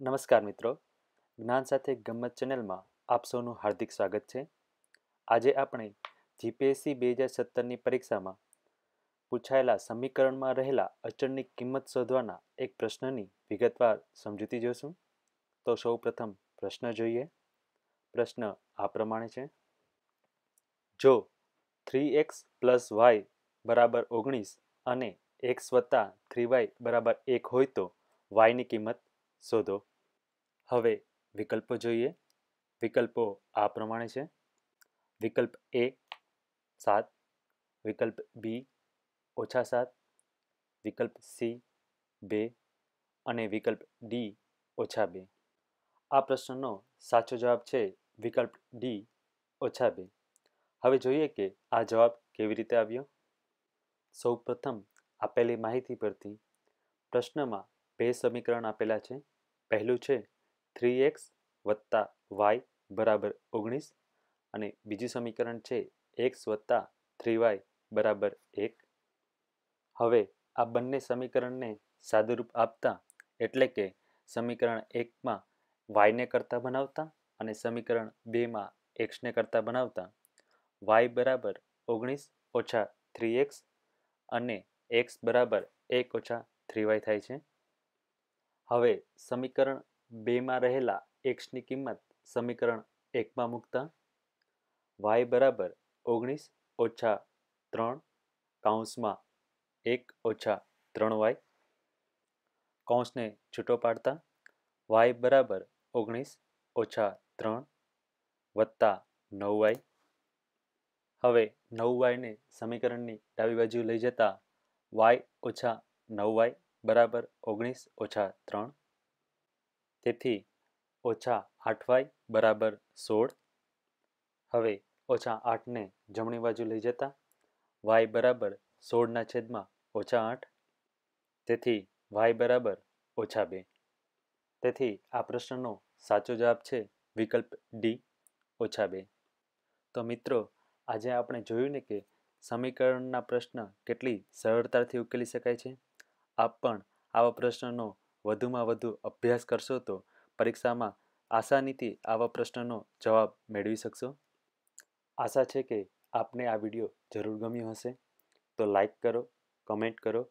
નમસ્કાર મિત્રો જ્ઞાન સાથે ગમત ચેનલમાં આપ સૌનું હાર્દિક સ્વાગત છે આજે આપણે જીપીએસસી બે હજાર સત્તરની પરીક્ષામાં પૂછાયેલા સમીકરણમાં રહેલા અચળની કિંમત શોધવાના એક પ્રશ્નની વિગતવાર સમજૂતી જોશું તો સૌ પ્રથમ પ્રશ્ન જોઈએ પ્રશ્ન આ પ્રમાણે છે જો થ્રી એક્સ પ્લસ વાય બરાબર ઓગણીસ અને એક્સ વત્તા થ્રી વાય બરાબર એક હોય તો વાયની કિંમત શોધો હવે વિકલ્પો જોઈએ વિકલ્પો આ પ્રમાણે છે વિકલ્પ એ સાત વિકલ્પ બી ઓછા સાત વિકલ્પ સી બે અને વિકલ્પ ડી ઓછા બે આ પ્રશ્નનો સાચો જવાબ છે વિકલ્પ ડી ઓછા બે હવે જોઈએ કે આ જવાબ કેવી રીતે આવ્યો સૌ પ્રથમ આપેલી માહિતી પરથી પ્રશ્નમાં બે સમીકરણ આપેલા છે પહેલું છે થ્રી એક્સ વત્તા વાય બરાબર ઓગણીસ અને બીજું સમીકરણ છે એક્સ વત્તા થ્રી વાય બરાબર એક હવે આ બંને સમીકરણને સાદુરૂપ આપતા એટલે કે સમીકરણ એકમાં વાયને કરતાં બનાવતા અને સમીકરણ બેમાં એક્સને કરતાં બનાવતા વાય બરાબર ઓગણીસ ઓછા થ્રી એક્સ અને એક્સ બરાબર એક ઓછા થ્રી વાય થાય છે હવે સમીકરણ બેમાં રહેલા એક્સની કિંમત સમીકરણ એકમાં મૂકતા વાય બરાબર ઓગણીસ ઓછા ત્રણ કાઉન્સમાં એક ઓછા ત્રણ વાય કૌંસને છૂટો પાડતા વાય બરાબર ઓગણીસ ઓછા ત્રણ વત્તા નવ વાય હવે નવ વાયને સમીકરણની ડાબી બાજુ લઈ જતા વાય ઓછા નવ વાય બરાબર ઓગણીસ ઓછા ત્રણ તેથી ઓછા આઠ વાય બરાબર સોળ હવે ઓછા આઠને જમણી બાજુ લઈ જતા વાય બરાબર સોળના છેદમાં ઓછા આઠ તેથી વાય બરાબર ઓછા બે તેથી આ પ્રશ્નનો સાચો જવાબ છે વિકલ્પ ડી ઓછા બે તો મિત્રો આજે આપણે જોયું ને કે સમીકરણના પ્રશ્ન કેટલી સરળતાથી ઉકેલી શકાય છે આપ પણ આવા પ્રશ્નનો વધુમાં વધુ અભ્યાસ કરશો તો પરીક્ષામાં આસાનીથી આવા પ્રશ્નનો જવાબ મેળવી શકશો આશા છે કે આપને આ વિડીયો જરૂર ગમ્યો હશે તો લાઈક કરો કમેન્ટ કરો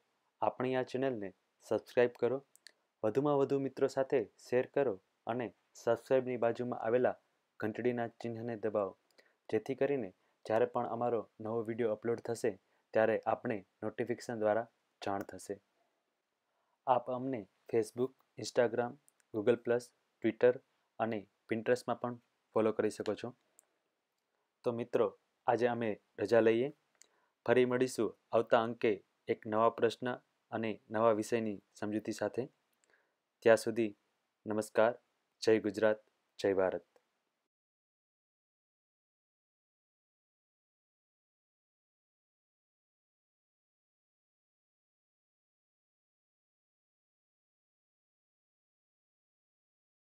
આપણી આ ચેનલને સબસ્ક્રાઈબ કરો વધુમાં વધુ મિત્રો સાથે શેર કરો અને સબસ્ક્રાઈબની બાજુમાં આવેલા ઘંટડીના ચિહ્નને દબાવો જેથી કરીને જ્યારે પણ અમારો નવો વિડીયો અપલોડ થશે ત્યારે આપણે નોટિફિકેશન દ્વારા જાણ થશે આપ અમને Facebook Instagram Google plus Twitter અને પિન્ટરેસ્ટમાં પણ ફોલો કરી શકો છો તો મિત્રો આજે અમે રજા લઈએ ફરી મળીશું આવતા અંકે એક નવા પ્રશ્ન અને નવા વિષયની સમજૂતી સાથે ત્યાં સુધી નમસ્કાર જય ગુજરાત જય ભારત